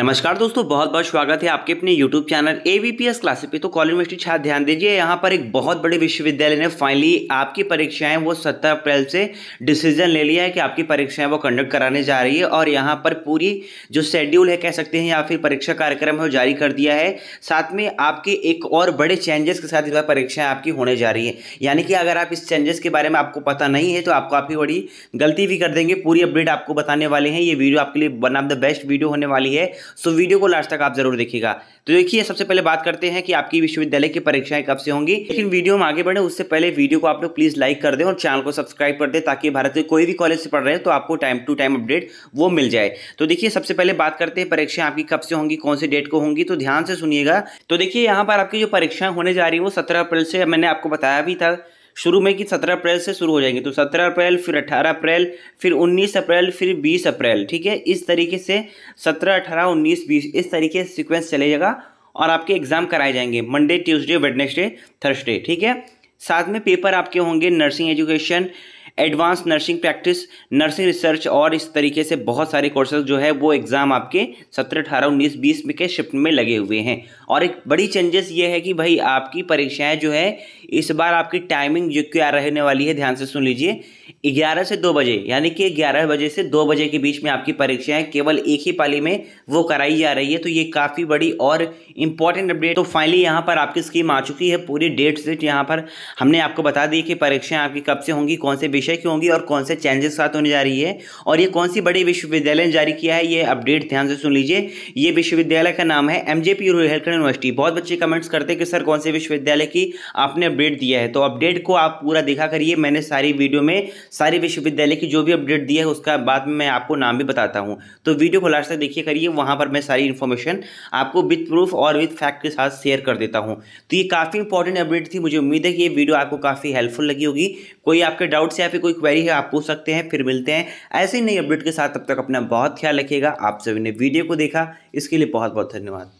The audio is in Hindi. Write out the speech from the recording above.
नमस्कार दोस्तों बहुत बहुत स्वागत है आपके अपने YouTube channel A V P S classes पे तो कॉल यूनिवर्सिटी छात्र ध्यान दीजिए यहाँ पर एक बहुत बड़े विश्वविद्यालय ने फाइनली आपकी परीक्षाएं वो 17 अप्रैल से डिसीजन ले लिया है कि आपकी परीक्षाएं वो कंडक्ट कराने जा रही है और यहाँ पर पूरी जो शेड्यूल है कह सकते हैं या फिर परीक्षा कार्यक्रम है वो जारी कर दिया है साथ में आपके एक और बड़े चेंजेस के साथ इस बार परीक्षाएँ आपकी होने जा रही है यानी कि अगर आप इस चेंजेस के बारे में आपको पता नहीं है तो आपको काफ़ी बड़ी गलती भी कर देंगे पूरी अपडेट आपको बताने वाले हैं ये वीडियो आपके लिए one of the best video होने वाली है सो वीडियो को लास्ट तक आप जरूर देखिएगा तो देखिए सबसे पहले बात करते हैं कि आपकी विश्वविद्यालय की परीक्षाएं कब से होंगी लेकिन वीडियो में आगे बढ़े उससे पहले वीडियो को आप लोग प्लीज लाइक कर दें और चैनल को सब्सक्राइब कर दें ताकि भारत के कोई भी कॉलेज से पढ़ रहे हैं तो आपको टाइम टू टाइम अपडेट वो मिल जाए तो देखिए सबसे पहले बात करते हैं परीक्षाएं आपकी कब से होंगी कौन सी डेट को होंगी तो ध्यान से सुनिएगा तो देखिए यहाँ पर आपकी जो परीक्षाएं होने जा रही है वो सत्रह अप्रैल से मैंने आपको बताया भी था शुरू में कि सत्रह अप्रैल से शुरू हो जाएंगे तो सत्रह अप्रैल फिर अठारह अप्रैल फिर उन्नीस अप्रैल फिर बीस अप्रैल ठीक है इस तरीके से सत्रह अठारह उन्नीस बीस इस तरीके से सिक्वेंस चलेगा और आपके एग्ज़ाम कराए जाएंगे मंडे ट्यूसडे वेडनेसडे थर्सडे ठीक है साथ में पेपर आपके होंगे nursing education advance nursing practice nursing research और इस तरीके से बहुत सारे कोर्सेज जो है वो एग्ज़ाम आपके सत्रह अठारह उन्नीस बीस में के शिफ्ट में लगे हुए हैं और एक बड़ी चेंजेस ये है कि भाई आपकी परीक्षाएं जो है इस बार आपकी टाइमिंग जो क्या रहने वाली है ध्यान से सुन लीजिए ग्यारह से दो बजे यानी कि ग्यारह बजे से दो बजे के बीच में आपकी परीक्षाएं केवल एक ही पाली में वो कराई जा रही है तो ये काफ़ी बड़ी और इम्पॉर्टेंट अपडेट तो फाइनली यहाँ पर आपकी स्कीम आ चुकी है पूरी डेट सेट यहाँ पर हमने आपको बता दी कि परीक्षाएं आपकी कब से होंगी कौन से विषय विषय की होंगी और कौन से चैलेंजेस साथ होने जा रही है और ये कौन सी बड़ी विश्वविद्यालय ने जारी किया है ये अपडेट ध्यान से सुन लीजिए ये विश्वविद्यालय का नाम है M J P Rohilkhand university बहुत बच्चे कमेंट्स करते हैं कि सर कौन से विश्वविद्यालय की आपने अपडेट दिया है तो अपडेट को आप पूरा देखा करिए मैंने सारी वीडियो में सारी विश्वविद्यालय की जो भी अपडेट दी है उसका बाद में मैं आपको नाम भी बताता हूँ तो वीडियो को लास्ट तक देखिए करिए वहाँ पर मैं सारी इन्फॉर्मेशन आपको विथ प्रूफ और विथ फैक्ट के साथ शेयर कर देता हूँ तो ये काफ़ी इंपॉर्टेंट अपडेट थी मुझे उम्मीद है कि ये वीडियो आपको काफ़ी हेल्पफुल लगी होगी कोई आपके डाउट्स या पे कोई क्वेरी है आप पूछ सकते हैं फिर मिलते हैं ऐसे ही नई अपडेट के साथ तब तक अपना बहुत ख्याल रखिएगा आप सभी ने वीडियो को देखा इसके लिए बहुत बहुत धन्यवाद